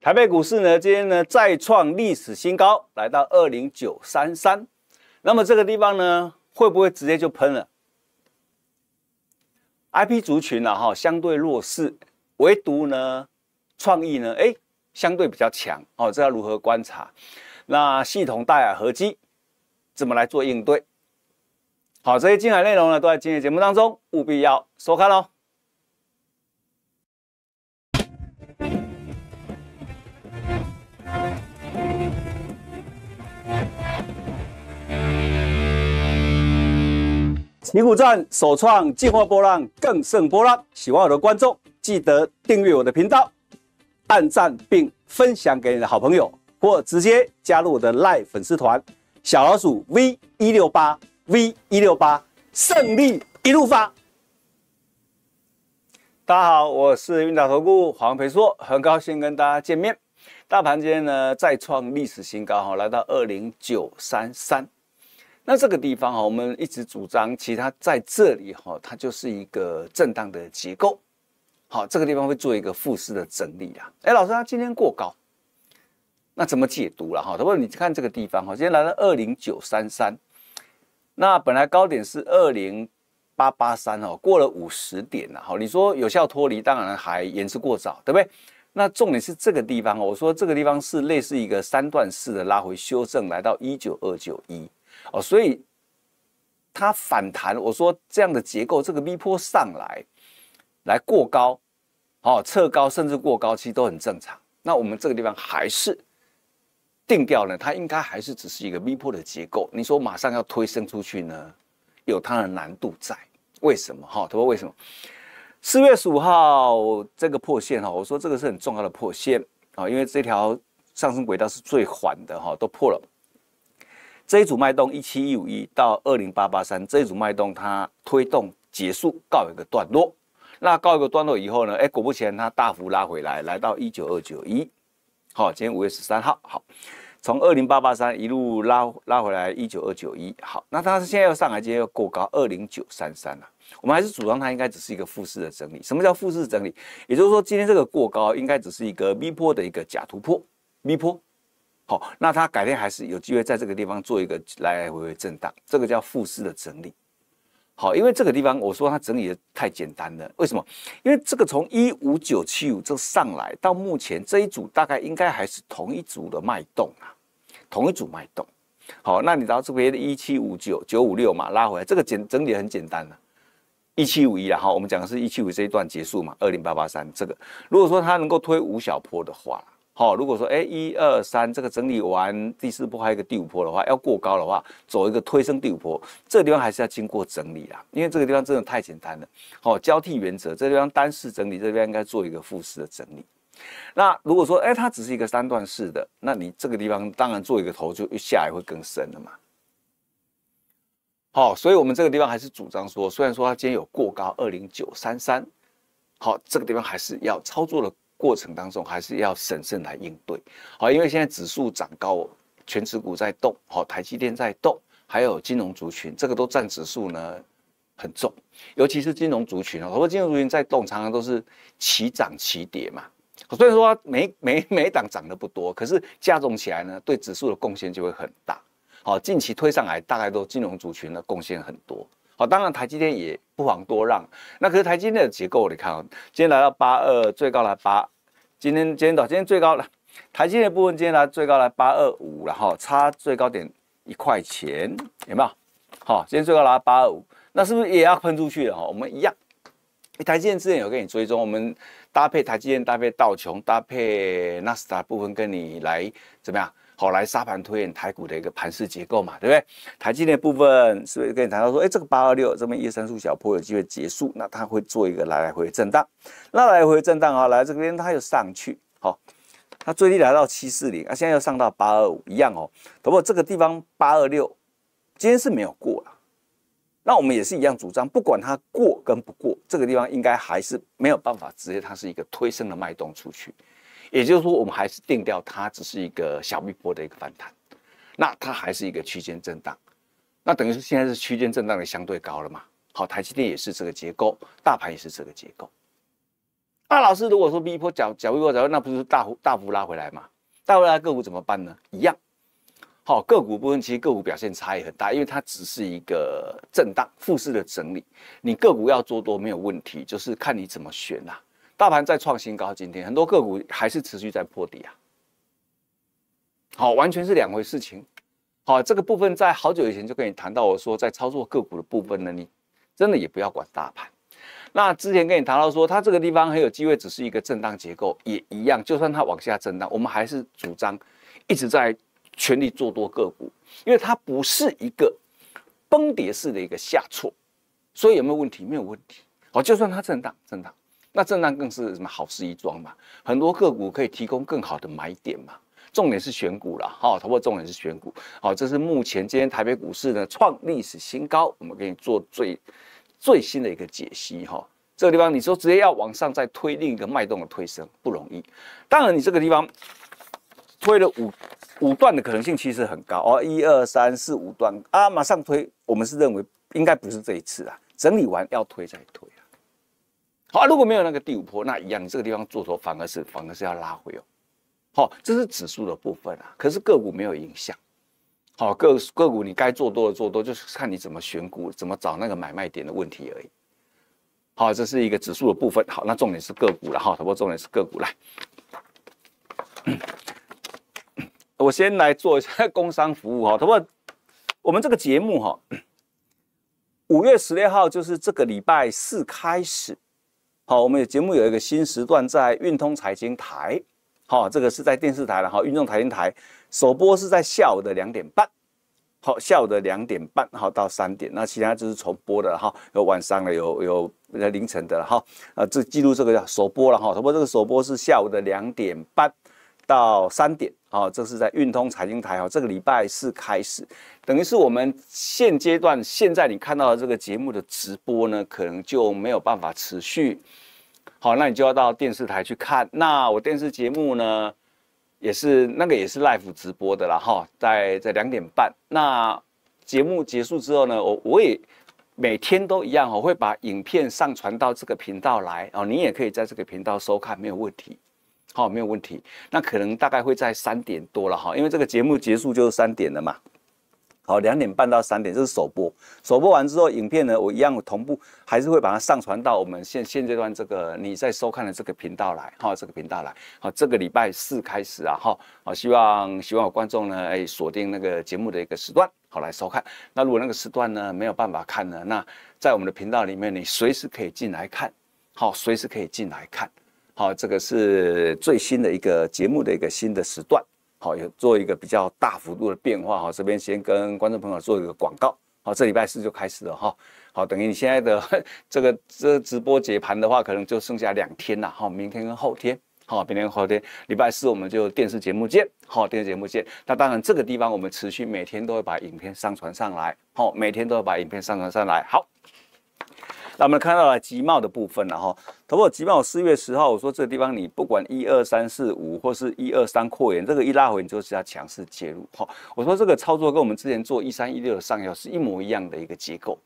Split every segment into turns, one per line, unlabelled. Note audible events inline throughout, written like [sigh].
台北股市呢，今天呢再创历史新高，来到二零九三三。那么这个地方呢，会不会直接就喷了？I P 族群呢，哈，相对弱势，唯独呢，创意呢，哎，相对比较强哦。这要如何观察？那系统大雅合机怎么来做应对？好，这些精彩内容呢，都在今天节目当中，务必要收看哦。泥古站首创进化波浪，更胜波浪。喜欢我的观众，记得订阅我的频道，按赞并分享给你的好朋友，或直接加入我的 Live 粉丝团。小老鼠 V 一六八 V 一六八，胜利一路发！大家好，我是运达投顾黄培硕，很高兴跟大家见面。大盘今天呢再创历史新高，哈，来到二零九三三。那这个地方哈，我们一直主张，其实它在这里哈，它就是一个震荡的结构。好，这个地方会做一个复式的整理啊。哎，老师，它今天过高，那怎么解读了哈？他问你看这个地方哈，今天来到二零九三三，那本来高点是二零八八三哦，过了五十点了哈。你说有效脱离，当然还言之过早，对不对？那重点是这个地方，我说这个地方是类似一个三段式的拉回修正，来到一九二九一。哦，所以它反弹，我说这样的结构，这个 V 坡上来，来过高，哦，侧高甚至过高其实都很正常。那我们这个地方还是定调呢，它应该还是只是一个 V 坡的结构。你说马上要推升出去呢，有它的难度在，为什么？哈，他说为什么？四月十五号这个破线哈，我说这个是很重要的破线啊，因为这条上升轨道是最缓的哈，都破了。这一组脉动一七一五一到二零八八三，这一组脉动它推动结束，告一个段落。那告一个段落以后呢？哎，果不其然，它大幅拉回来，来到一九二九一。好，今天五月十三号，好，从二零八八三一路拉拉回来一九二九一。好，那它现在要上来，今天要过高二零九三三了。我们还是主张它应该只是一个复式的整理。什么叫复式整理？也就是说，今天这个过高应该只是一个 V 坡的一个假突破，V 坡。好，那它改天还是有机会在这个地方做一个来来回回震荡，这个叫复式的整理。好，因为这个地方我说它整理的太简单了，为什么？因为这个从一五九七五这上来到目前这一组大概应该还是同一组的脉动啊，同一组脉动。好，那你到这边一七五九九五六嘛拉回来，这个简整理很简单了，一七五一啊，好，我们讲的是一七五这一段结束嘛，二零八八三这个，如果说它能够推五小坡的话。好，如果说哎，一二三这个整理完，第四波还有一个第五波的话，要过高的话，走一个推升第五波，这个地方还是要经过整理啦，因为这个地方真的太简单了。好，交替原则，这地方单式整理，这边应该做一个复式的整理。那如果说哎，它只是一个三段式的，那你这个地方当然做一个头就又下来会更深了嘛。好，所以我们这个地方还是主张说，虽然说它今天有过高二零九三三，好，这个地方还是要操作的。过程当中还是要审慎来应对，好，因为现在指数涨高，全指股在动，好，台积电在动，还有金融族群，这个都占指数呢很重，尤其是金融族群啊，所多金融族群在动，常常都是齐涨齐跌嘛，虽然说每每每档涨得不多，可是加总起来呢，对指数的贡献就会很大，好，近期推上来大概都金融族群的贡献很多。好，当然台积电也不妨多让。那可是台积电的结构，你看，今天来到八二，最高来八。今天今天到今天最高了，台积电的部分今天来最高来八二五，然后差最高点一块钱，有没有？好，今天最高来八二五，那是不是也要喷出去了？哈，我们一样，台积电之前有跟你追踪，我们搭配台积电，搭配道琼，搭配纳斯达部分，跟你来怎么样？跑来沙盘推演台股的一个盘势结构嘛，对不对？台积电部分是不是跟你谈到说，哎，这个八二六这边一二三处小坡有机会结束，那它会做一个来来回回震荡。那来回震荡啊，来这边它又上去，好，它最低来到七四零，啊，现在又上到八二五，一样哦。不过这个地方八二六今天是没有过了，那我们也是一样主张，不管它过跟不过，这个地方应该还是没有办法直接它是一个推升的脉动出去。也就是说，我们还是定掉它，只是一个小波的一个反弹，那它还是一个区间震荡，那等于是现在是区间震荡的相对高了嘛？好，台积电也是这个结构，大盘也是这个结构。那老师如果说逼波走，小 B 波走，那不是大幅大幅拉回来嘛？大幅拉个股怎么办呢？一样，好，个股部分其实个股表现差异很大，因为它只是一个震荡、复式的整理，你个股要做多没有问题，就是看你怎么选啦。大盘在创新高，今天很多个股还是持续在破底啊。好，完全是两回事情。好，这个部分在好久以前就跟你谈到我说，在操作个股的部分呢，你真的也不要管大盘。那之前跟你谈到说，它这个地方很有机会，只是一个震荡结构，也一样。就算它往下震荡，我们还是主张一直在全力做多个股，因为它不是一个崩跌式的一个下挫，所以有没有问题？没有问题。好，就算它震荡，震荡。那震荡更是什么好事一桩嘛，很多个股可以提供更好的买点嘛。重点是选股啦，好，头部重点是选股，好，这是目前今天台北股市呢创历史新高，我们给你做最最新的一个解析哈。这个地方你说直接要往上再推另一个脉动的推升不容易，当然你这个地方推了五五段的可能性其实很高哦，一二三四五段啊马上推，我们是认为应该不是这一次啊，整理完要推再推。好啊，如果没有那个第五波，那一样，这个地方做头反而是反而是要拉回哦。好，这是指数的部分啊，可是个股没有影响。好，个个股你该做多的做多，就是看你怎么选股、怎么找那个买卖点的问题而已。好，这是一个指数的部分。好，那重点是个股了哈。不过重点是个股来，[coughs] 我先来做一下工商服务哈。不过我们这个节目哈，五月十六号就是这个礼拜四开始。好，我们有节目有一个新时段在运通财经台，好，这个是在电视台了哈，运动财经台首播是在下午的两点半，好，下午的两点半好到三点，那其他就是重播的哈，有晚上的，有有凌晨的哈，啊，这记录这个叫首播了哈，首播这个首播是下午的两点半到三点。好，这是在运通财经台。哈，这个礼拜四开始，等于是我们现阶段现在你看到的这个节目的直播呢，可能就没有办法持续。好，那你就要到电视台去看。那我电视节目呢，也是那个也是 live 直播的了哈，在在两点半。那节目结束之后呢，我我也每天都一样，我会把影片上传到这个频道来。哦，你也可以在这个频道收看，没有问题。好，没有问题。那可能大概会在三点多了哈，因为这个节目结束就是三点了嘛。好，两点半到三点这是首播，首播完之后，影片呢我一样同步，还是会把它上传到我们现现阶段这个你在收看的这个频道来哈，这个频道来。好，这个礼拜四开始啊哈，好，希望希望观众呢哎锁定那个节目的一个时段好来收看。那如果那个时段呢没有办法看呢，那在我们的频道里面你随时可以进来看，好，随时可以进来看。好，这个是最新的一个节目的一个新的时段，好，有做一个比较大幅度的变化，好，这边先跟观众朋友做一个广告，好，这礼拜四就开始了哈，好，等于你现在的 [laughs] 这个这直播解盘的话，可能就剩下两天了，好，明天跟后天，好，明天后天礼拜四我们就电视节目见，好，电视节目见，那当然这个地方我们持续每天都会把影片上传上来，好，每天都会把影片上传上来，好。那我们看到了集贸的部分了哈，投括集贸四月十号，我说这个地方你不管一二三四五，或是一二三扩延，这个一拉回，你就是要强势介入哈。我说这个操作跟我们之前做一三一六的上腰是一模一样的一个结构，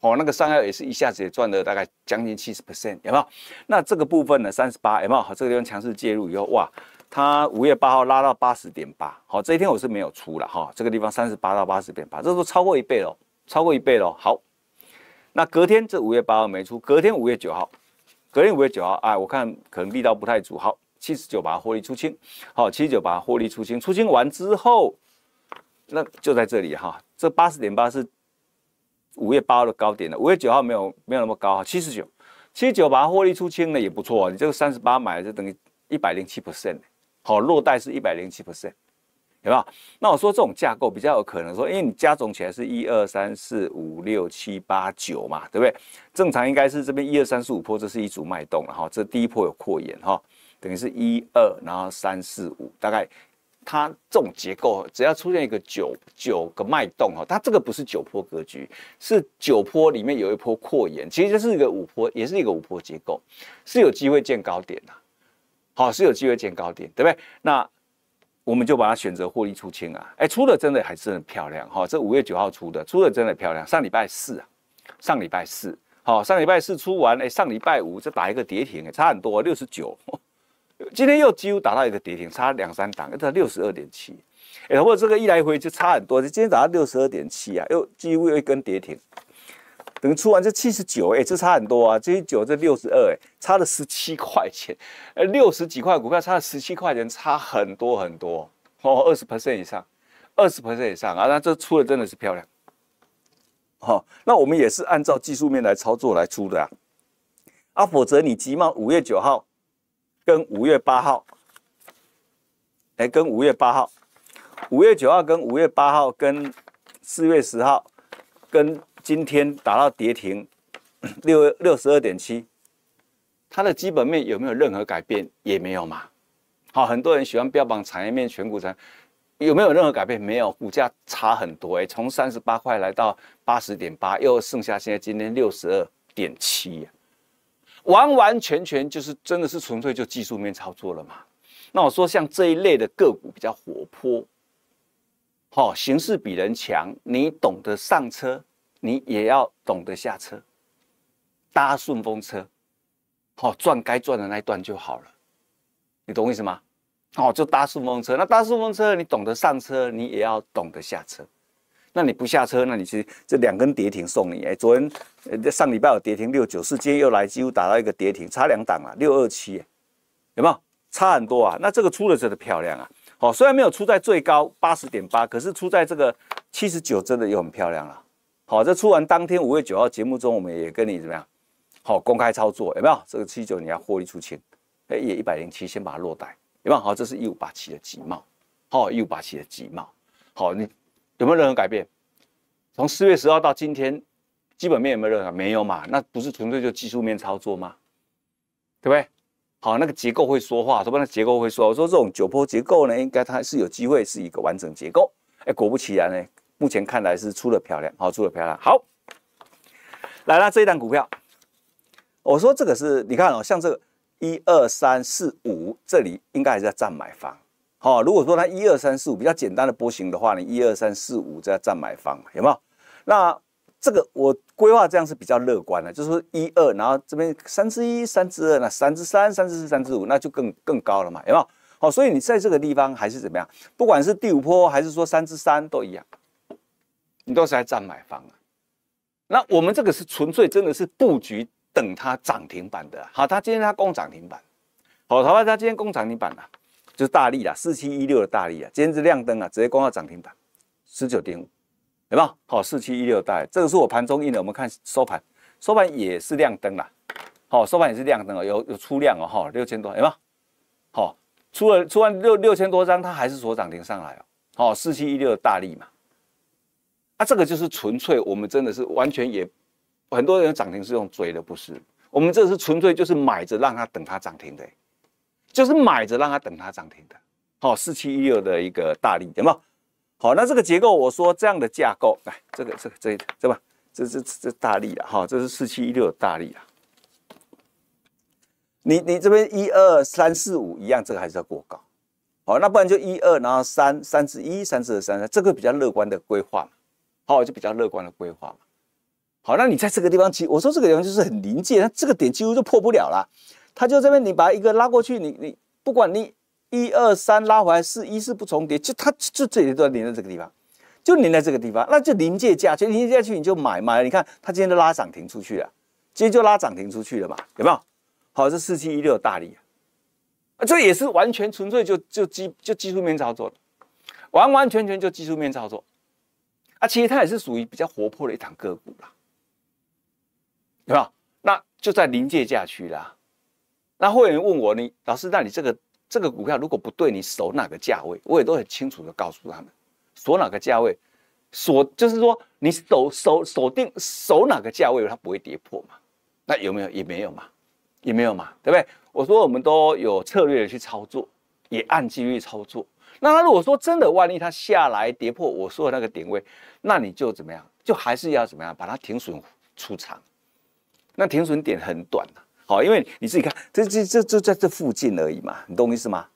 哦，那个上药也是一下子也赚了大概将近七十 percent，有没有？那这个部分呢，三十八，有没有？好，这个地方强势介入以后，哇，它五月八号拉到八十点八，好，这一天我是没有出了哈，这个地方三十八到八十点八，这都超过一倍了，超过一倍了。好。那隔天这五月八号没出，隔天五月九号，隔天五月九号，哎，我看可能力道不太足，好七十九把它获利出清，好七十九把它获利出清，出清完之后，那就在这里哈，这八十点八是五月八号的高点了，五月九号没有没有那么高，七十九，七十九把它获利出清了也不错你这个三十八买就等于一百零七 percent，好落袋是一百零七 percent。有没有？那我说这种架构比较有可能说，因为你加总起来是一二三四五六七八九嘛，对不对？正常应该是这边一二三四五坡，这是一组脉动然后这第一坡有扩延哈，等于是一二，然后三四五，大概它这种结构，只要出现一个九九个脉动哈，它这个不是九坡格局，是九坡里面有一坡扩延，其实就是一个五坡，也是一个五坡结构，是有机会见高点的。好，是有机会见高点，对不对？那。我们就把它选择获利出清啊！哎，出的真的还是很漂亮哈。这五月九号出的，出的真的漂亮。上礼拜四啊，上礼拜四好，上礼拜四出完，哎，上礼拜五这打一个跌停，哎，差很多，六十九。今天又几乎打到一个跌停，差两三档，才六十二点七。哎，或者这个一来回就差很多，就今天早上六十二点七啊，又几乎又一根跌停。等于出完这七十九哎，这差很多啊，这一九这六十二哎，差了十七块钱，呃六十几块股票差了十七块钱，差很多很多哦，二十 percent 以上，二十 percent 以上啊，那这出的真的是漂亮，好，那我们也是按照技术面来操作来出的啊，啊，否则你急码五月九号跟五月八号，哎，跟五月八号，五月九号跟五月八号跟四月十号跟。今天打到跌停，[clears throat] 六六十二点七，它的基本面有没有任何改变？也没有嘛。好，很多人喜欢标榜产业面、全股层有没有任何改变？没有，股价差很多哎，从三十八块来到八十点八，又剩下现在今天六十二点七呀，完完全全就是真的是纯粹就技术面操作了嘛。那我说像这一类的个股比较活泼，好，形势比人强，你懂得上车。你也要懂得下车，搭顺风车，好转该转的那一段就好了。你懂我意思吗？哦，就搭顺风车。那搭顺风车，你懂得上车，你也要懂得下车。那你不下车，那你去这两根跌停送你。哎，昨天呃上礼拜有跌停六九四，今天又来，几乎打到一个跌停，差两档了，六二七，有没有？差很多啊。那这个出的真的漂亮啊。哦，虽然没有出在最高八十点八，可是出在这个七十九，真的又很漂亮了。好，这出完当天，五月九号节目中，我们也跟你怎么样？好，公开操作有没有？这个七九你要获利出清，哎，也一百零七先把它落袋，有没有？好，这是一五八七的集贸，好，一五八七的集贸，好，你有没有任何改变？从四月十号到今天，基本面有没有任何？没有嘛，那不是纯粹就技术面操作吗？对不对？好，那个结构会说话，说白那结构会说，我说这种九坡结构呢，应该它是有机会是一个完整结构，哎，果不其然呢。目前看来是出了漂亮，好出了漂亮，好，来了这一档股票，我说这个是你看哦，像这个一二三四五这里应该还是在占买方，好，如果说它一二三四五比较简单的波形的话呢，一二三四五在占买方，有没有？那这个我规划这样是比较乐观的，就是说一二，然后这边三之一、三之二、那三之三、三之四、三之五，那就更更高了嘛，有没有？好，所以你在这个地方还是怎么样？不管是第五波还是说三之三都一样。你都是在占买方啊？那我们这个是纯粹真的是布局等它涨停板的。好，它今天它攻涨停板，好，桃花它今天攻涨停板了，就是大力啊，四七一六的大力啊，今天是亮灯啊，直接攻到涨停板，十九点五，有没有？好，四七一六大，这个是我盘中印的，我们看收盘，收盘也是亮灯了，好，收盘也是亮灯啊，有有出量啊，哈，六千多，有没有？好，出了出完六六千多张，它还是所涨停上来哦，好，四七一六的大力嘛。那这个就是纯粹，我们真的是完全也，很多人涨停是用追的，不是我们这是纯粹就是买着让它等它涨停的，就是买着让它等它涨停的。好，四七一六的一个大力有没有？好，那这个结构我说这样的架构，哎，这个这个这个对吧？这这这大力了，哈，这是四七一六的大力了。你你这边一二三四五一样，这个还是要过高。好，那不然就一二，然后三三四一，三四三三，这个比较乐观的规划。好，我就比较乐观的规划。好，那你在这个地方，其实我说这个地方就是很临界，那这个点几乎就破不了了。他就这边，你把一个拉过去，你你不管你一二三拉回来，四一四不重叠，就它就这一段连在这个地方，就连在这个地方，那就临界价，就临界价去你就买买了。你看它今天都拉涨停出去了，今天就拉涨停出去了嘛，有没有？好，这四七一六大力，啊，这也是完全纯粹就就基就技术面操作完完全全就技术面操作。啊，其实它也是属于比较活泼的一档个股啦，有没有？那就在临界价区啦。那会员问我，你老师，那你这个这个股票如果不对，你守哪个价位？我也都很清楚的告诉他们，守哪个价位，守就是说你守守守定守哪个价位，它不会跌破嘛？那有没有？也没有嘛，也没有嘛，对不对？我说我们都有策略的去操作，也按机遇操作。那他如果说真的，万一他下来跌破我说的那个点位，那你就怎么样？就还是要怎么样把它停损出场？那停损点很短的，好，因为你自己看，这这这这在这附近而已嘛，你懂我意思吗？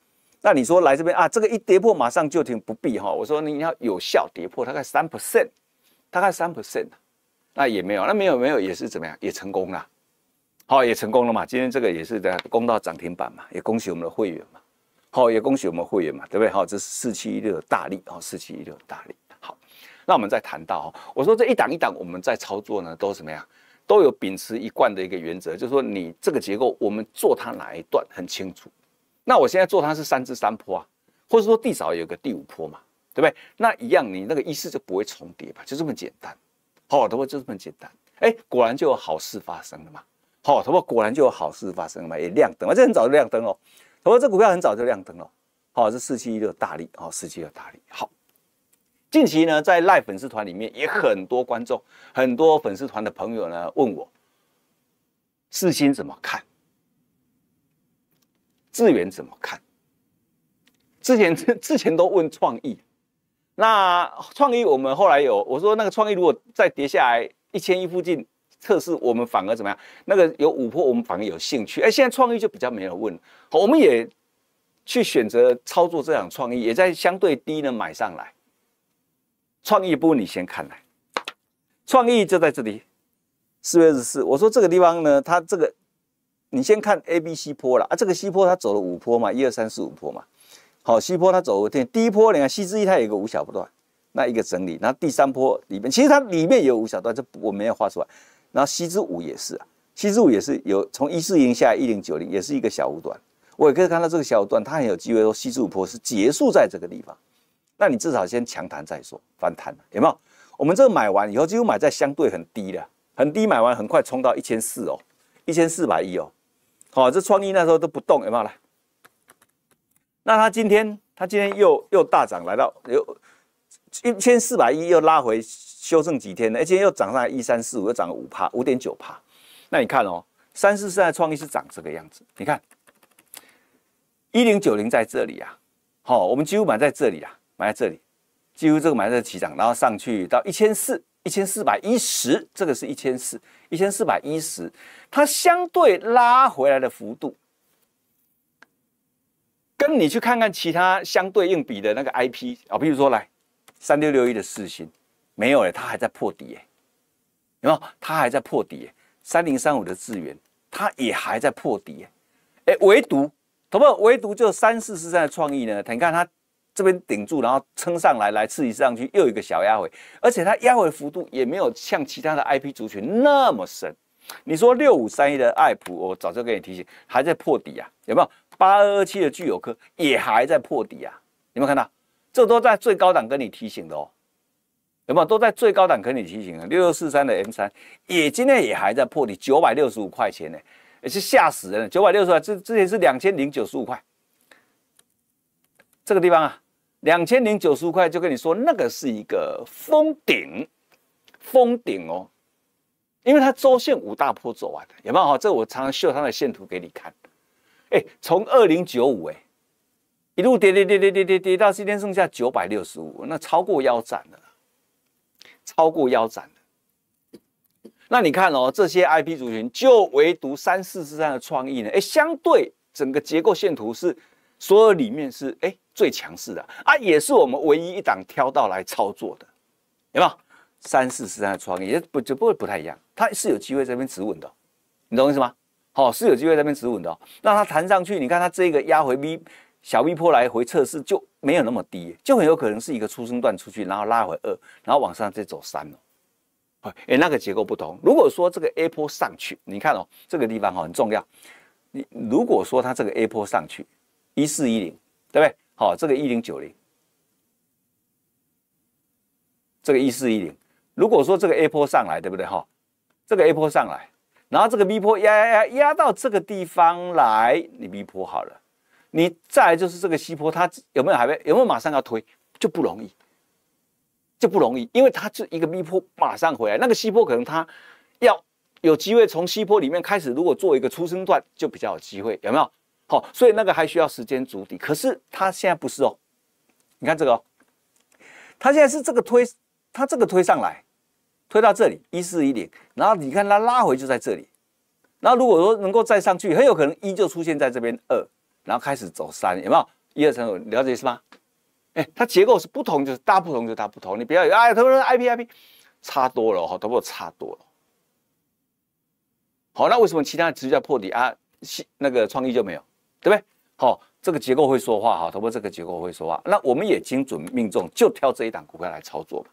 那你说来这边啊，这个一跌破马上就停不必哈。我说你要有效跌破大概三 percent，大概三 percent 那也没有，那没有没有也是怎么样？也成功了，好，也成功了嘛。今天这个也是在攻到涨停板嘛，也恭喜我们的会员嘛。好，也恭喜我们会员嘛，对不对？好，这是四七一六大力啊，四七一六大力。好，那我们再谈到哈，我说这一档一档我们在操作呢，都什么样？都有秉持一贯的一个原则，就是说你这个结构，我们做它哪一段很清楚。那我现在做它是三至三坡啊，或者说至少有个第五坡嘛，对不对？那一样你那个意思就不会重叠吧？就这么简单，好，对不？就这么简单。哎，果然就有好事发生了嘛。好，对不？果然就有好事发生了嘛，也亮灯啊，这很早就亮灯哦。不过这股票很早就亮灯了，好，是四七一六大力，好，四七二大力。好，近期呢，在赖粉丝团里面也很多观众，很多粉丝团的朋友呢问我，四星怎么看？智源怎么看？之前 [laughs] 之前都问创意，那创意我们后来有我说那个创意如果再跌下来一千一附近。测试我们反而怎么样？那个有五坡，我们反而有兴趣。哎，现在创意就比较没有问，好，我们也去选择操作这场创意，也在相对低的买上来。创意波你先看来，创意就在这里。四月二十四，我说这个地方呢，它这个你先看 A、B、C 坡了啊，这个西坡它走了五坡嘛，一二三四五坡嘛。好，西坡它走的，第一坡你看，西之翼它有一个五小段，那一个整理，那第三坡里面，其实它里面有五小段，这我没有画出来。然后西之五也是啊，西之五也是有从一四零下一零九零，也是一个小五段。我也可以看到这个小五段，它很有机会说西之五坡是结束在这个地方。那你至少先强弹再说，反弹有没有？我们这买完以后就买在相对很低的，很低买完很快冲到一千四哦，一千四百亿哦，好，这创意那时候都不动有没有？那它今天它今天又又大涨来到有一千四百亿又拉回。修正几天呢？而且又涨上来一三四五，又涨了五帕，五点九帕。那你看哦，三四三的创意是长这个样子。你看一零九零在这里啊，好，我们几乎买在这里啊，买在这里，几乎这个买在起涨，然后上去到一千四，一千四百一十，这个是一千四，一千四百一十，它相对拉回来的幅度，跟你去看看其他相对应比的那个 IP 啊，比如说来三六六一的四星。没有哎，它还在破底哎，有没有？它还在破底哎，三零三五的资源，它也还在破底哎，哎，唯独，懂不唯独就三四四三的创意呢？你看它这边顶住，然后撑上来，来刺激上去，又一个小压回，而且它压回幅度也没有像其他的 I P 族群那么深。你说六五三一的爱普，我早就给你提醒，还在破底啊，有没有？八二二七的巨有科也还在破底啊，有没有看到？这都在最高档跟你提醒的哦。什么都在最高档跟你提醒啊！六六四三的 M 三也今天也还在破底九百六十五块钱呢，也是吓死人！九百六十块，这这也是两千零九十五块。这个地方啊，两千零九十五块，就跟你说那个是一个封顶，封顶哦，因为它周线五大坡走完的，有没有？这我常常秀它的线图给你看。哎，从二零九五哎，一路跌跌跌跌跌跌跌到今天剩下九百六十五，那超过腰斩了。超过腰斩的，那你看哦，这些 IP 族群就唯独三四四三的创意呢，哎，相对整个结构线图是所有里面是哎最强势的啊，也是我们唯一一档挑到来操作的，有没有？三四四三的创意也不就不会不太一样，它是有机会这边止稳的，你懂我意思吗？好，是有机会这边止稳的，那它弹上去，你看它这个压回 V。小 V 坡来回测试就没有那么低，就很有可能是一个初生段出去，然后拉回二，然后往上再走三哦。不，哎，那个结构不同。如果说这个 A 坡上去，你看哦，这个地方哈很重要。你如果说它这个 A 坡上去，一四一零，对不对？好，这个一零九零，这个一四一零。如果说这个 A 坡上来，对不对？哈，这个 A 坡上来，然后这个 V 坡压压压压到这个地方来，你 V 坡好了。你再来就是这个西坡，它有没有还没有没有马上要推就不容易，就不容易，因为它是一个逼坡马上回来，那个西坡可能它要有机会从西坡里面开始，如果做一个出生段就比较有机会，有没有？好，所以那个还需要时间筑底，可是它现在不是哦，你看这个哦，它现在是这个推，它这个推上来，推到这里一四一零，然后你看它拉回就在这里，那如果说能够再上去，很有可能一就出现在这边二。然后开始走三，有没有一二三？了解意思吗？哎，它结构是不同，就是大不同就大不同。你不要有哎，他们 I P I P 差多了哈，头部差多了。好，那为什么其他持续在破底啊？那个创意就没有，对不对？好，这个结构会说话哈，通过这个结构会说话。那我们也精准命中，就挑这一档股票来操作吧，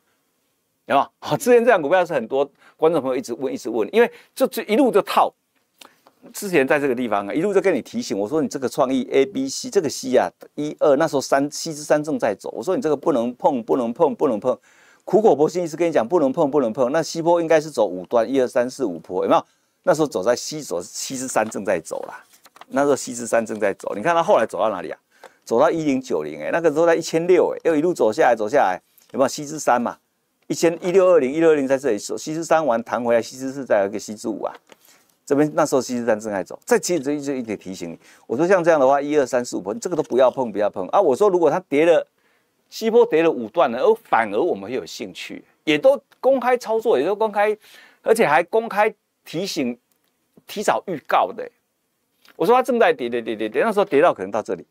有吗？好，之前这档股票是很多观众朋友一直问，一直问，因为这这一路就套。之前在这个地方啊，一路在跟你提醒我说你这个创意 A、B、C 这个 C 啊，一二那时候三七之三正在走，我说你这个不能碰，不能碰，不能碰，苦口婆心一直跟你讲不能碰，不能碰。那西坡应该是走五端，一二三四五坡，有没有？那时候走在西走七之三正在走啦，那时候西之三正在走，你看它后来走到哪里啊？走到一零九零，哎，那个时候在一千六，哎，又一路走下来，走下来，有没有西之三嘛？一千一六二零，一六二零在这里走，西之三完弹回来，西之再有一个西之五啊。这边那时候西之站正在走，在其实一直一直提醒你，我说像这样的话，一二三四五波，你这个都不要碰，不要碰啊！我说如果它跌了，西坡跌了五段了，而反而我们会有兴趣，也都公开操作，也都公开，而且还公开提醒、提早预告的。我说它正在跌，跌，跌，跌，跌，那时候跌到可能到这里，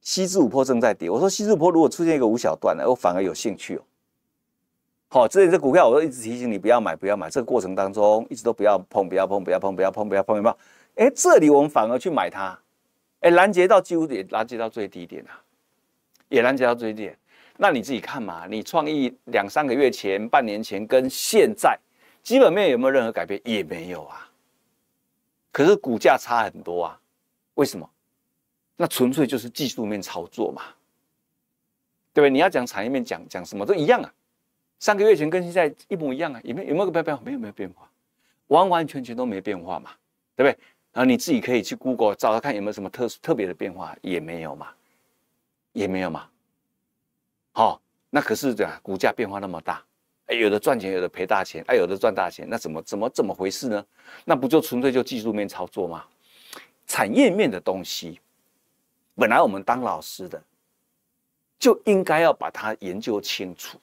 西至五坡正在跌。我说西五坡如果出现一个五小段了，我反而有兴趣哦。好，这里这股票，我都一直提醒你不要买，不要买。这个过程当中，一直都不要碰，不要碰，不要碰，不要碰，不要碰，不要。哎，这里我们反而去买它，哎，拦截到乎点，拦截到最低点啊，也拦截到最低点。那你自己看嘛，你创意两三个月前、半年前跟现在基本面有没有任何改变？也没有啊。可是股价差很多啊，为什么？那纯粹就是技术面操作嘛，对不对？你要讲产业面，讲讲什么都一样啊。三个月前跟现在一模一样啊，有没有有没有变？没有，没有变化，完完全全都没变化嘛，对不对？然后你自己可以去 Google 找找看有没有什么特特别的变化，也没有嘛，也没有嘛。好，那可是这样，股价变化那么大，有的赚钱，有的赔大钱，哎，有的赚大钱，那怎么怎么怎么回事呢？那不就纯粹就技术面操作吗？产业面的东西，本来我们当老师的就应该要把它研究清楚。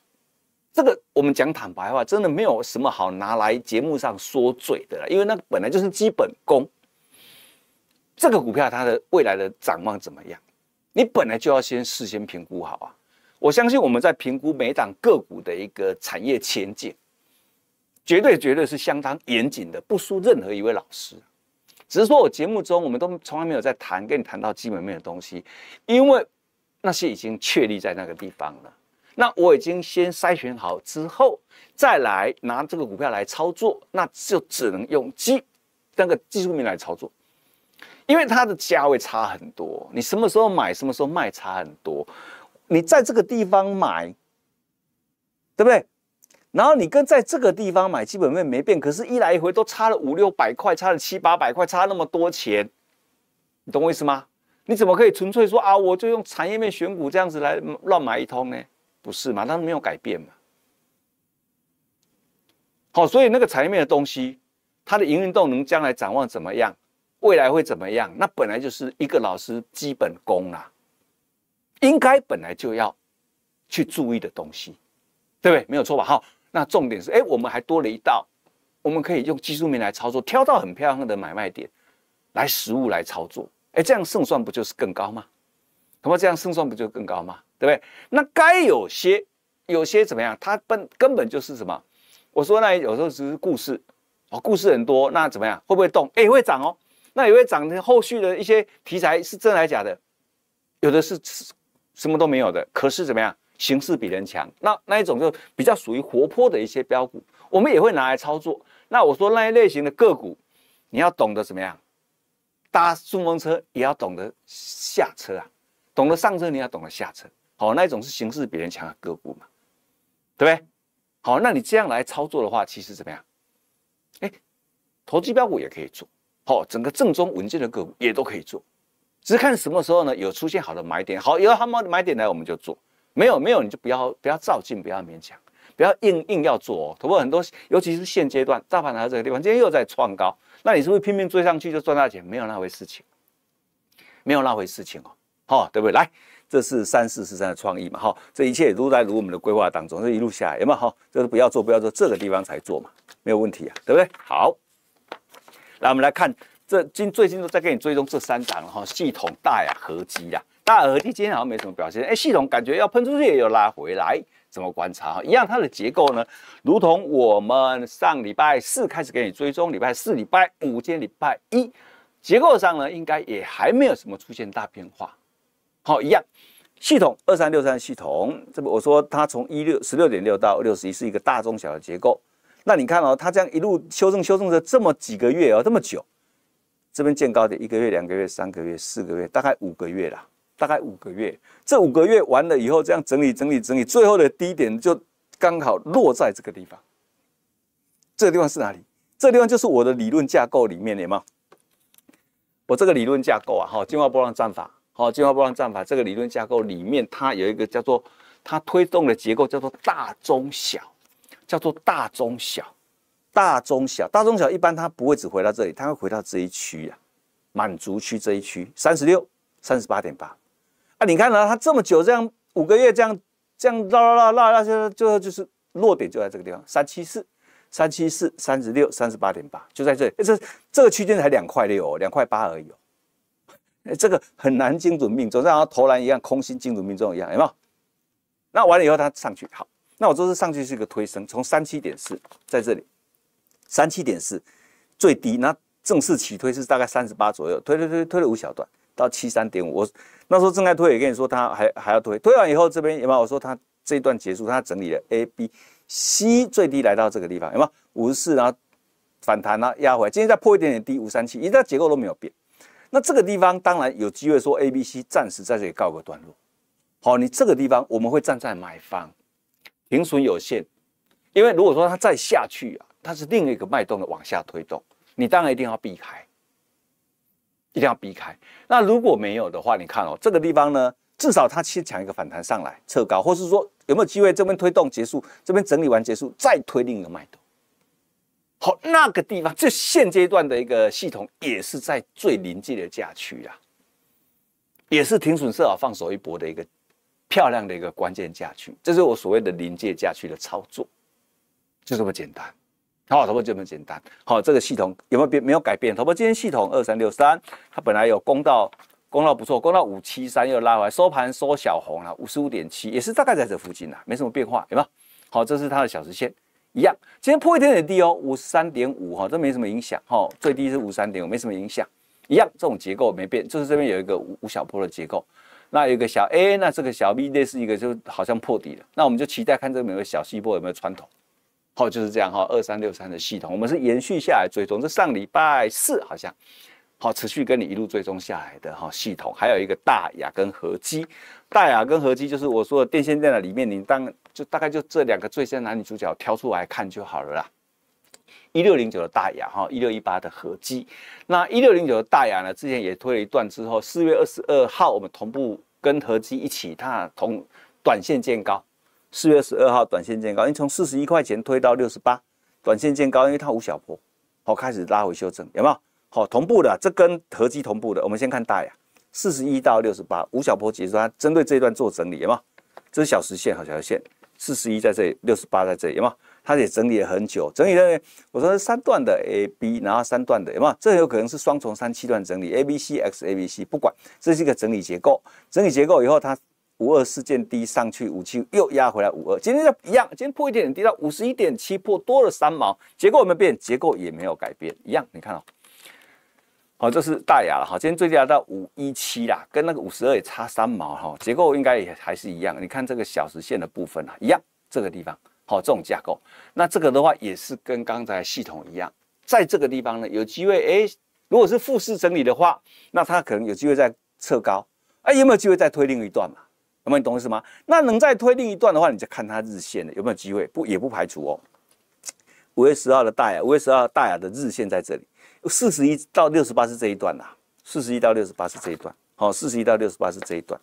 这个我们讲坦白话，真的没有什么好拿来节目上说嘴的，因为那本来就是基本功。这个股票它的未来的展望怎么样，你本来就要先事先评估好啊。我相信我们在评估每档个股的一个产业前景，绝对绝对是相当严谨的，不输任何一位老师。只是说我节目中我们都从来没有在谈跟你谈到基本面的东西，因为那些已经确立在那个地方了。那我已经先筛选好之后，再来拿这个股票来操作，那就只能用技那个技术面来操作，因为它的价位差很多，你什么时候买什么时候卖差很多，你在这个地方买，对不对？然后你跟在这个地方买，基本面没变，可是一来一回都差了五六百块，差了七八百块，差那么多钱，你懂我意思吗？你怎么可以纯粹说啊，我就用产业面选股这样子来乱买一通呢？不是嘛？他没有改变嘛？好，所以那个产业面的东西，它的营运动能将来展望怎么样？未来会怎么样？那本来就是一个老师基本功啦，应该本来就要去注意的东西，对不对？没有错吧？好，那重点是，哎，我们还多了一道，我们可以用技术面来操作，挑到很漂亮的买卖点，来实物来操作，哎，这样胜算不就是更高吗？那么这样胜算不就更高吗？对不对？那该有些，有些怎么样？它本根本就是什么？我说那有时候只是故事哦，故事很多。那怎么样？会不会动？哎，会涨哦。那也会涨的。后续的一些题材是真还是假的？有的是，什么都没有的。可是怎么样？形势比人强。那那一种就比较属于活泼的一些标股，我们也会拿来操作。那我说那些类型的个股，你要懂得怎么样？搭顺风车也要懂得下车啊，懂得上车，你要懂得下车。好，那一种是形式，比人强的个股嘛，对不对？好，那你这样来操作的话，其实怎么样？哎，投机标股也可以做，好，整个正宗稳健的个股也都可以做，只是看什么时候呢有出现好的买点。好，有他的买点来我们就做，没有没有你就不要不要照进，不要勉强，不要硬硬要做。哦。不过很多，尤其是现阶段大盘来到这个地方，今天又在创高，那你是不是拼命追上去就赚大钱？没有那回事情，没有那回事情哦，好，对不对？来。这是三四十三的创意嘛？哈，这一切都在如我们的规划当中。这一路下来有没有哈？就是不要做，不要做这个地方才做嘛，没有问题啊，对不对？好，那我们来看这今最近都在给你追踪这三档哈。系统大呀，合机呀，大合机今天好像没什么表现。哎，系统感觉要喷出去，又拉回来，怎么观察？哈，一样，它的结构呢，如同我们上礼拜四开始给你追踪，礼拜四、礼拜五、今天礼拜一，结构上呢，应该也还没有什么出现大变化。好，一样。系统二三六三系统，这不我说它从一六十六点六到六十一是一个大中小的结构。那你看哦，它这样一路修正修正了这么几个月哦，这么久，这边见高点一个月、两个月、三个月、四个月，大概五个月啦，大概五个月。这五个月完了以后，这样整理整理整理，最后的低点就刚好落在这个地方。这个地方是哪里？这个、地方就是我的理论架构里面，有没有？我这个理论架构啊，哈，进化波浪战法。好，进化波浪战法这个理论架构里面，它有一个叫做它推动的结构，叫做大中小，叫做大中小，大中小，大中小。一般它不会只回到这里，它会回到这一区呀，满足区这一区，三十六、三十八点八。啊，你看呢，它这么久这样五个月这样这样绕绕绕绕绕，就就是落点就在这个地方，三七四、三七四、三十六、三十八点八，就在这，里。这这个区间才两块六，两块八而已。这个很难精准命中，像他投篮一样，空心精准命中一样，有没有？那完了以后，他上去好，那我这次上去是一个推升，从三七点四在这里，三七点四最低，那正式起推是大概三十八左右，推推推推了五小段到七三点五，我那时候正在推，也跟你说他还还要推，推完以后这边有没有？我说他这一段结束，他整理了 A、B、C 最低来到这个地方，有没有？五十四然后反弹然后压回来，今天再破一点点低五三七，一旦结构都没有变。那这个地方当然有机会说 A、B、C 暂时在这里告个段落，好，你这个地方我们会站在买方，平损有限，因为如果说它再下去啊，它是另一个脉动的往下推动，你当然一定要避开，一定要避开。那如果没有的话，你看哦，这个地方呢，至少它先抢一个反弹上来，测高，或是说有没有机会这边推动结束，这边整理完结束，再推另一个脉动。好，那个地方，这现阶段的一个系统也是在最临界的价区啊，也是停损设好，放手一搏的一个漂亮的一个关键价区，这是我所谓的临界价区的操作，就这么简单。好，头没就这么简单？好，这个系统有没有变？没有改变。头没今天系统二三六三，它本来有攻到攻到不错，攻到五七三又拉回来，收盘收小红了，五十五点七，也是大概在这附近呐，没什么变化，有没有？好，这是它的小时线。一样，今天破一点点低哦，五十三点五哈，这没什么影响哈，最低是五十三点五，没什么影响。一样，这种结构没变，就是这边有一个五五小波的结构，那有一个小 A，那这个小 B 类似一个就好像破底了，那我们就期待看这个有个小细波有没有穿透，好就是这样哈，二三六三的系统，我们是延续下来追踪，这上礼拜四好像好持续跟你一路追踪下来的哈系统，还有一个大雅跟合基，大雅跟合基就是我说的电线电缆里面，你当。就大概就这两个最先男女主角挑出来看就好了啦。一六零九的大雅哈，一六一八的合积，那一六零九的大雅呢，之前也推了一段之后，四月二十二号我们同步跟合积一起，它同短线见高。四月十二号短线见高，因为从四十一块钱推到六十八，短线见高，因为它无小波，好开始拉回修正，有没有？好同步的，这跟合积同步的，我们先看大雅，四十一到六十八，五小波，其实它针对这一段做整理，有没有？这是小时线，好小时线。四十一在这里，六十八在这里，有没有？他也整理了很久，整理了。我说三段的 A B，然后三段的有没有？这有可能是双重三七段整理 A B C X A B C，不管，这是一个整理结构，整理结构以后它五二四见低上去，五七又压回来五二，今天一样，今天破一点点低到五十一点七破多了三毛，结构有没有变？结构也没有改变，一样，你看哦。好，这是大雅了哈，今天最低来到五一七啦，跟那个五十二也差三毛哈，结构应该也还是一样。你看这个小时线的部分啊，一样这个地方，好，这种架构。那这个的话也是跟刚才系统一样，在这个地方呢，有机会哎，如果是复式整理的话，那它可能有机会再测高，哎，有没有机会再推另一段嘛？那么你懂意思吗？那能再推另一段的话，你就看它日线的有没有机会，不也不排除哦。五月十二的大雅，五月十二大雅的日线在这里。四十一到六十八是这一段啦，四十一到六十八是这一段，好，四十一到六十八是这一段，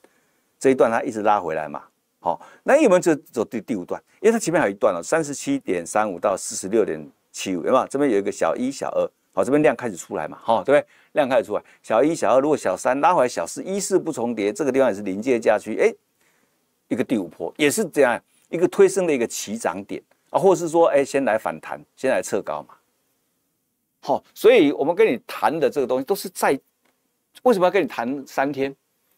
这一段它一直拉回来嘛，好，那有没有就走第第五段？因为它前面还有一段哦，三十七点三五到四十六点七五，对吗？这边有一个小一、小二，好，这边量开始出来嘛，好，对不对？量开始出来，小一、小二，如果小三拉回，来，小四、一四不重叠，这个地方也是临界价区，哎，一个第五坡也是这样，一个推升的一个起涨点啊，或是说，哎，先来反弹，先来测高嘛。好，所以我们跟你谈的这个东西都是在，为什么要跟你谈三天？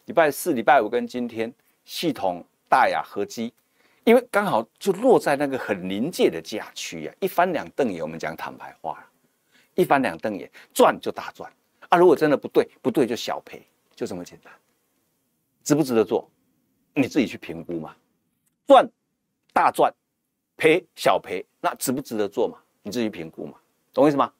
礼拜四、礼拜五跟今天系统大雅合击，因为刚好就落在那个很临界的价区呀，一翻两瞪眼，我们讲坦白话一翻两瞪眼赚就大赚啊！如果真的不对，不对就小赔，就这么简单。值不值得做？你自己去评估嘛。赚大赚，赔小赔，那值不值得做嘛？你自己评估嘛，懂我意思吗？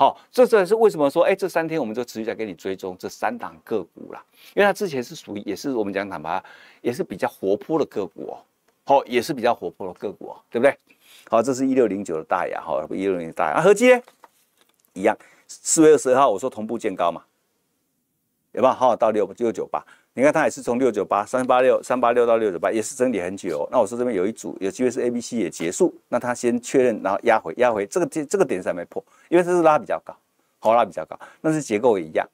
好，这这是为什么说哎，这三天我们就持续在给你追踪这三档个股啦，因为它之前是属于也是我们讲坦白，也是比较活泼的个股哦，好，也是比较活泼的个股，对不对？好，这是一六零九的大亚哈，一六零大大亚合计呢一样，四月二十二号我说同步见高嘛，有没有哈？到六六九八。你看，它也是从六九八三八六三八六到六九八，也是整理很久。那我说这边有一组有机会是 A B C 也结束，那它先确认，然后压回压回，这个这这个点还没破，因为这是拉比较高，好拉比较高，但是结构也一样，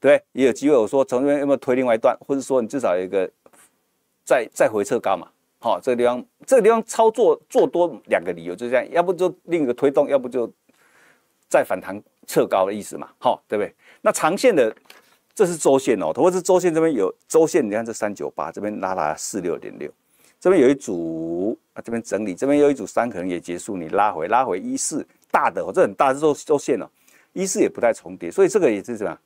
对对？也有机会我说从这边有没有推另外一段，或者说你至少有一个再再回撤高嘛？好，这个地方这个地方操作做多两个理由就这样，要不就另一个推动，要不就再反弹撤高的意思嘛？好，对不对？那长线的。这是周线哦，特别是周线这边有周线，你看这三九八这边拉拉四六点六，这边有一组啊，这边整理，这边有一组三可能也结束，你拉回拉回一四大的哦，这很大是周周线哦，一四也不太重叠，所以这个也是什么，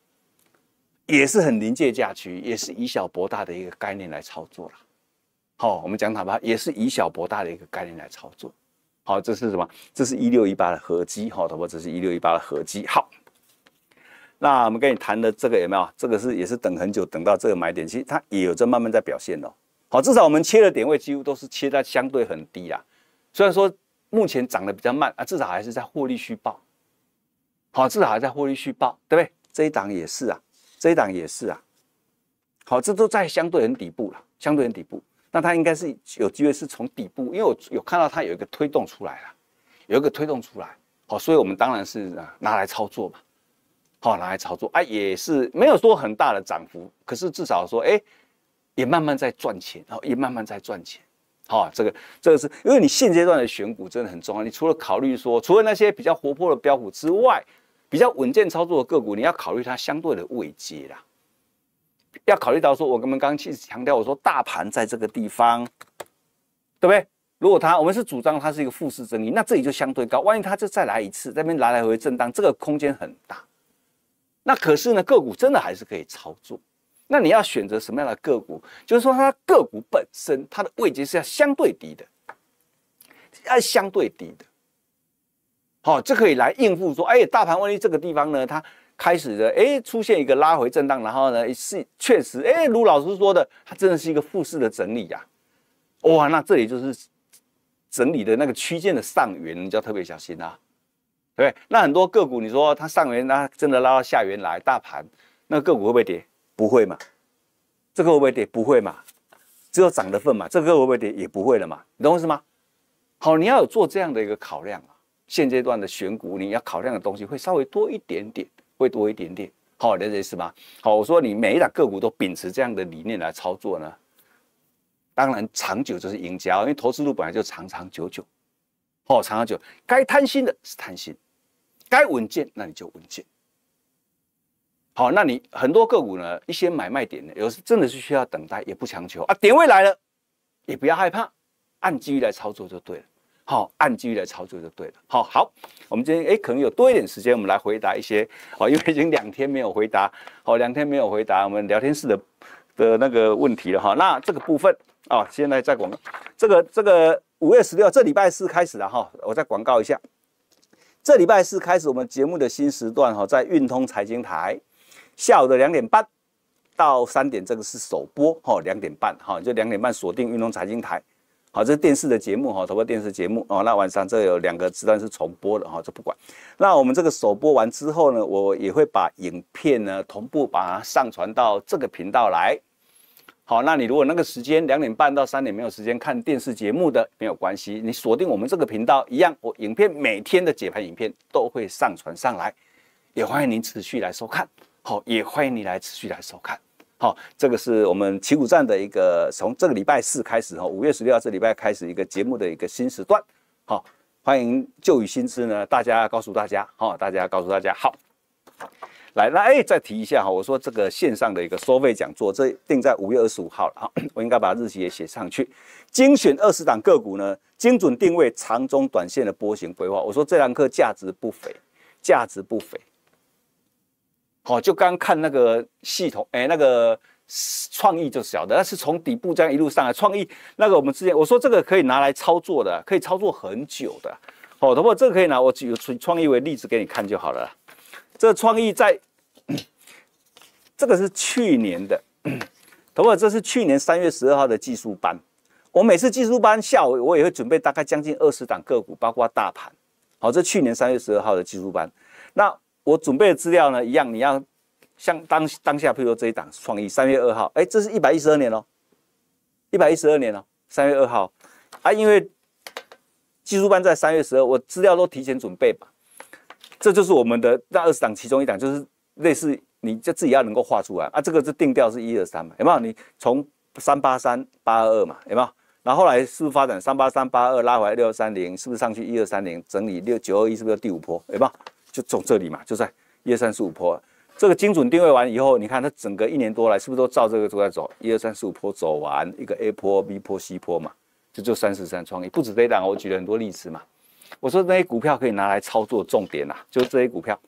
也是很临界价区，也是以小博大的一个概念来操作了。好，我们讲它吧，也是以小博大的一个概念来操作。好，这是什么？这是一六一八的合击哦，特别这是一六一八的合击。好。那我们跟你谈的这个有没有？这个是也是等很久，等到这个买点，其实它也有在慢慢在表现哦。好，至少我们切的点位几乎都是切在相对很低啊。虽然说目前涨得比较慢啊，至少还是在获利虚报。好，至少还在获利虚报，对不对？这一档也是啊，这一档也是啊。好，这都在相对很底部了，相对很底部。那它应该是有机会是从底部，因为我有看到它有一个推动出来了，有一个推动出来。好，所以我们当然是拿来操作嘛。好，拿来操作啊，也是没有说很大的涨幅，可是至少说，哎，也慢慢在赚钱，然后也慢慢在赚钱。好，这个这个是因为你现阶段的选股真的很重要，你除了考虑说，除了那些比较活泼的标股之外，比较稳健操作的个股，你要考虑它相对的位阶啦，要考虑到说，我我们刚刚去强调，我说大盘在这个地方，对不对？如果它，我们是主张它是一个复式整理，那这里就相对高，万一它就再来一次，那边来来回回震荡，这个空间很大。那可是呢，个股真的还是可以操作。那你要选择什么样的个股？就是说，它个股本身它的位置是要相对低的，要相对低的。好，这可以来应付说，哎，大盘万一这个地方呢，它开始的哎出现一个拉回震荡，然后呢是确实哎，卢老师说的，它真的是一个复式的整理呀。哇，那这里就是整理的那个区间”的上缘，你就要特别小心啊。对，那很多个股，你说它上元，它真的拉到下元来，大盘那个股会不会跌？不会嘛，这个会不会跌？不会嘛，只有涨的份嘛，这个会不会跌？也不会了嘛，你懂我意思吗？好，你要有做这样的一个考量啊。现阶段的选股，你要考量的东西会稍微多一点点，会多一点点。好，了解意思吗？好，我说你每一档个股都秉持这样的理念来操作呢，当然长久就是赢家，因为投资路本来就长长久久，哦，长长久，该贪心的是贪心。该稳健，那你就稳健。好，那你很多个股呢，一些买卖点呢，有时真的是需要等待，也不强求啊。点位来了，也不要害怕，按机遇来操作就对了。好，按机遇来操作就对了。好，好，我们今天哎，可能有多一点时间，我们来回答一些哦，因为已经两天没有回答，好，两天没有回答我们聊天室的的那个问题了哈。那这个部分啊，现在在广，这个这个五月十六这礼拜四开始了哈，我再广告一下。这礼拜四开始我们节目的新时段哈，在运通财经台，下午的两点半到三点，这个是首播哈，两点半哈就两点半锁定运通财经台，好，这是电视的节目哈，透过电视节目哦，那晚上这有两个时段是重播的哈，这不管。那我们这个首播完之后呢，我也会把影片呢同步把它上传到这个频道来。好，那你如果那个时间两点半到三点没有时间看电视节目的没有关系，你锁定我们这个频道一样，我影片每天的解盘影片都会上传上来，也欢迎您持续来收看。好，也欢迎您来持续来收看。好，这个是我们旗鼓站的一个，从这个礼拜四开始，哈，五月十六号这礼拜开始一个节目的一个新时段。好，欢迎旧与新知呢，大家告诉大家，好，大家告诉大家，好。来，那哎，再提一下哈，我说这个线上的一个收费讲座，这定在五月二十五号了哈，我应该把日期也写上去。精选二十档个股呢，精准定位长中短线的波形规划。我说这堂课价值不菲，价值不菲。好，就刚看那个系统，哎，那个创意就晓得，那是从底部这样一路上来。创意那个我们之前我说这个可以拿来操作的，可以操作很久的。好，不过这个可以拿我举创意为例子给你看就好了。这创意在，[coughs] 这个是去年的，同过这是去年三月十二号的技术班。我每次技术班下午我也会准备大概将近二十档个股，包括大盘。好，这去年三月十二号的技术班。那我准备的资料呢？一样，你要像当当下，譬如这一档创意，三月二号，哎，这是一百一十二年哦，一百一十二年哦，三月二号啊，因为技术班在三月十二，我资料都提前准备吧。这就是我们的那二十档其中一档，就是类似你就自己要能够画出来啊，这个是定调是一二三嘛，有没有？你从三八三八二二嘛，有没有？然后后来是不是发展三八三八二拉回六三零，是不是上去一二三零整理六九二一是不是第五波，有没有？就走这里嘛，就在一二三四五波，这个精准定位完以后，你看它整个一年多来是不是都照这个都在走一二三四五波走完一个 A 波 B 波 C 波嘛，就就三十三创意不止这档，我举了很多例子嘛。我说那些股票可以拿来操作，重点啊，就是这些股票，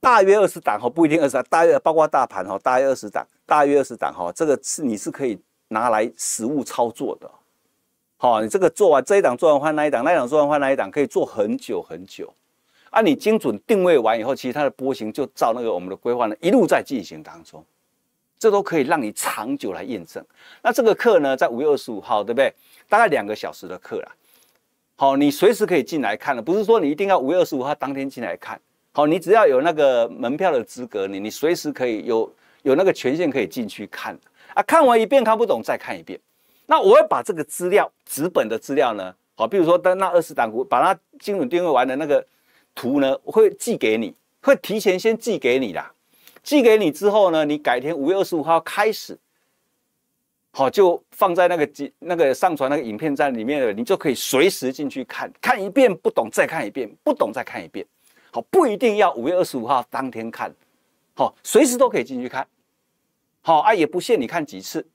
大约二十档哈，不一定二十档，大约包括大盘哈，大约二十档，大约二十档哈，这个是你是可以拿来实物操作的，好，你这个做完这一档，做完换那一档，那一档做完换那一档，可以做很久很久，啊，你精准定位完以后，其实它的波形就照那个我们的规划呢，一路在进行当中，这都可以让你长久来验证。那这个课呢，在五月二十五号，对不对？大概两个小时的课了。好，你随时可以进来看的，不是说你一定要五月二十五号当天进来看。好，你只要有那个门票的资格，你你随时可以有有那个权限可以进去看啊。看完一遍看不懂再看一遍，那我要把这个资料，纸本的资料呢，好，比如说那纳二十档图，把它精准定位完的那个图呢，我会寄给你，会提前先寄给你的。寄给你之后呢，你改天五月二十五号开始。好，就放在那个机、那个上传那个影片站里面的，你就可以随时进去看看一遍，不懂再看一遍，不懂再看一遍。好，不一定要五月二十五号当天看，好，随时都可以进去看。好，啊，也不限你看几次，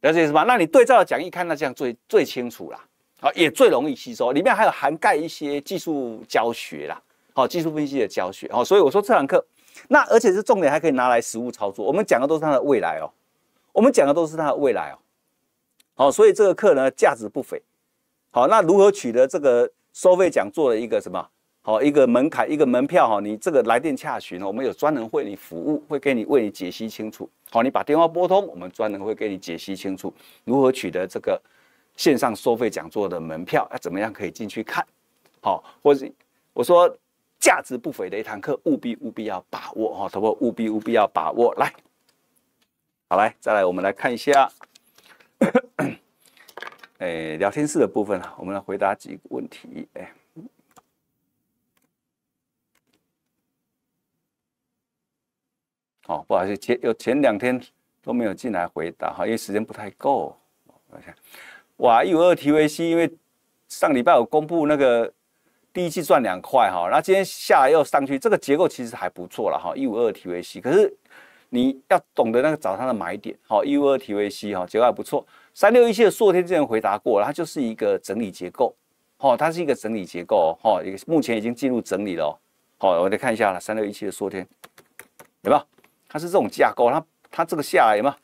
了解是吧？那你对照讲义看，那这样最最清楚啦，好，也最容易吸收。里面还有涵盖一些技术教学啦，好，技术分析的教学。好，所以我说这堂课，那而且是重点，还可以拿来实物操作。我们讲的都是它的未来哦。我们讲的都是它的未来哦，好，所以这个课呢价值不菲，好，那如何取得这个收费讲座的一个什么好一个门槛一个门票哈？你这个来电洽询呢，我们有专人为你服务，会给你为你解析清楚。好，你把电话拨通，我们专人会给你解析清楚如何取得这个线上收费讲座的门票，要怎么样可以进去看？好，或是我说价值不菲的一堂课，务必务必要把握哈，好不好？务必务必要把握来。好，来，再来，我们来看一下，[coughs] 哎，聊天室的部分，我们来回答几个问题。哎，哦，不好意思，前有前两天都没有进来回答哈，因为时间不太够。我看，哇，一五二 TVC，因为上礼拜我公布那个第一次赚两块哈，那今天下来又上去，这个结构其实还不错了哈，一五二 TVC，可是。你要懂得那个找它的买点，好，一五二 TVC 哈，结果还不错。三六一七的硕天之前回答过了，它就是一个整理结构，好，它是一个整理结构，哈，哦，目前已经进入整理了，好，我再看一下了，三六一七的硕天有没有？它是这种架构，它它这个下来嘛，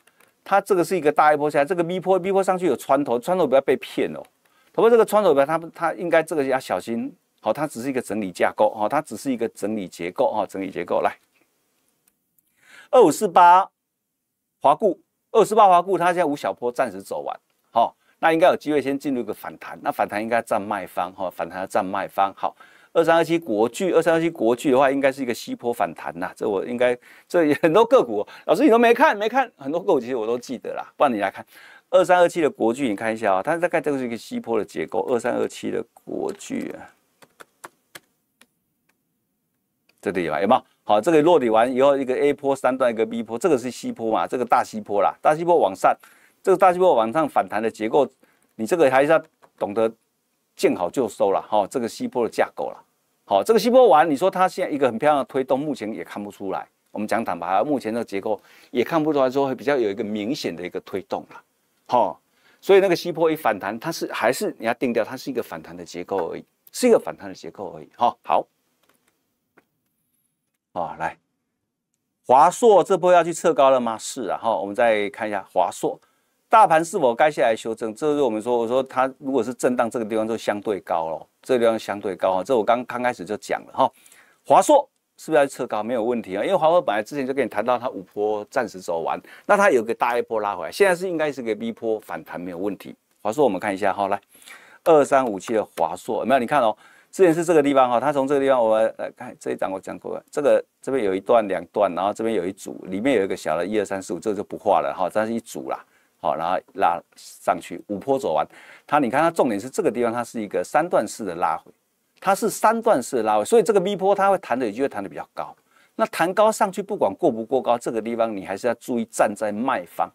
它这个是一个大一波下来，这个 V 波 V 波上去有穿头，穿头不要被骗哦，不过这个穿头不要，它它应该这个要小心，好，它只是一个整理架构，好，它只是一个整理结构，哈，整理结构来。二五四八华固，二四八华固，它现在无小坡，暂时走完，好，那应该有机会先进入一个反弹，那反弹应该占卖方，哈，反弹要占卖方，好。二三二七国巨，二三二七国巨的话，应该是一个西坡反弹呐，这我应该，这很多个股，老师你都没看，没看很多个股，其实我都记得啦，不然你来看，二三二七的国巨，你看一下啊，它大概这个是一个西坡的结构，二三二七的国巨，这里有没有吗？好，这个落地完以后，一个 A 坡三段，一个 B 坡，这个是西坡嘛？这个大西坡啦，大西坡往上，这个大西坡往上反弹的结构，你这个还是要懂得见好就收了哈。这个西坡的架构了，好，这个西坡完，你说它现在一个很漂亮的推动，目前也看不出来。我们讲坦白，目前这个结构也看不出来，说比较有一个明显的一个推动了哈。所以那个西坡一反弹，它是还是你要定掉，它是一个反弹的结构而已，是一个反弹的结构而已哈。好。啊，来，华硕这波要去测高了吗？是啊，哈，我们再看一下华硕，大盘是否该下来修正？这是我们说，我说它如果是震荡这个地方就相对高了，这地方相对高啊，这我刚刚开始就讲了哈。华硕是不是要去测高？没有问题啊，因为华硕本来之前就跟你谈到它五波暂时走完，那它有个大一波拉回来，现在是应该是个 B 波反弹，没有问题。华硕我们看一下哈，来，二三五七的华硕，没有你看哦。重点是这个地方哈，它从这个地方，我来看这一张我讲过了。这个这边有一段两段，然后这边有一组，里面有一个小的，一二三四五，这个就不画了哈。这是一组啦，好，然后拉上去五坡走完。它你看，它重点是这个地方，它是一个三段式的拉回，它是三段式的拉回，所以这个 V 坡它会弹的，就会弹的比较高。那弹高上去，不管过不过高，这个地方你还是要注意站在卖方。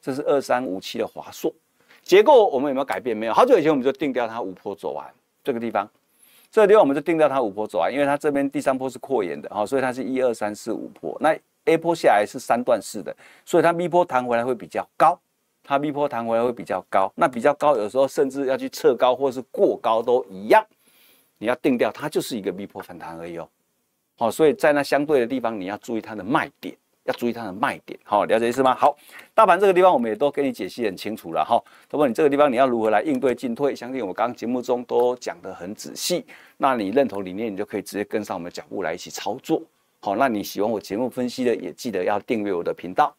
这是二三五七的华硕结构，我们有没有改变？没有，好久以前我们就定掉它五坡走完这个地方。这个地方我们就定掉它五波走啊，因为它这边第三波是扩延的哈，所以它是一二三四五波。那 A 波下来是三段式的，所以它 B 波弹回来会比较高，它 B 波弹回来会比较高。那比较高，有时候甚至要去测高或是过高都一样，你要定掉它就是一个 B 波反弹而已哦。好，所以在那相对的地方你要注意它的卖点。要注意它的卖点，好，了解意思吗？好，大盘这个地方我们也都给你解析很清楚了哈。那么你这个地方你要如何来应对进退？相信我，刚节目中都讲得很仔细。那你认同理念，你就可以直接跟上我们脚步来一起操作。好，那你喜欢我节目分析的，也记得要订阅我的频道。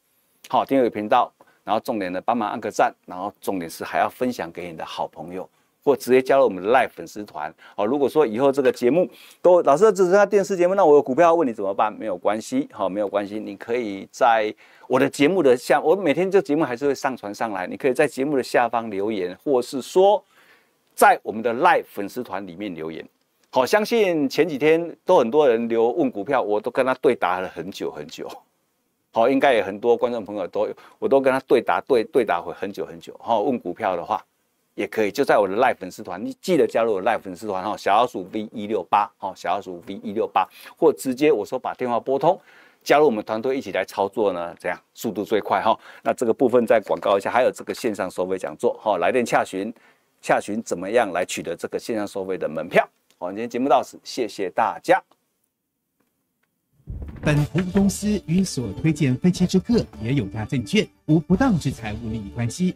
好，订阅频道，然后重点的帮忙按个赞，然后重点是还要分享给你的好朋友。或直接加入我们的 Live 粉丝团哦。如果说以后这个节目都老师只是下电视节目，那我有股票要问你怎么办？没有关系，好，没有关系，你可以在我的节目的下，我每天这节目还是会上传上来，你可以在节目的下方留言，或是说在我们的 Live 粉丝团里面留言。好，相信前几天都很多人留问股票，我都跟他对答了很久很久。好，应该也很多观众朋友都，有，我都跟他对答对对答会很久很久。好，问股票的话。也可以就在我的 live 粉丝团，你记得加入我的 live 粉丝团哈，小老鼠 V 一六八哈，小老鼠 V 一六八，或直接我说把电话拨通，加入我们团队一起来操作呢，这样速度最快哈？那这个部分再广告一下，还有这个线上收费讲座哈，来电洽询，洽询怎么样来取得这个线上收费的门票？好，今天节目到此，谢谢大家。本服务公司与所推荐分期之客也有家证券无不当之财务利益关系。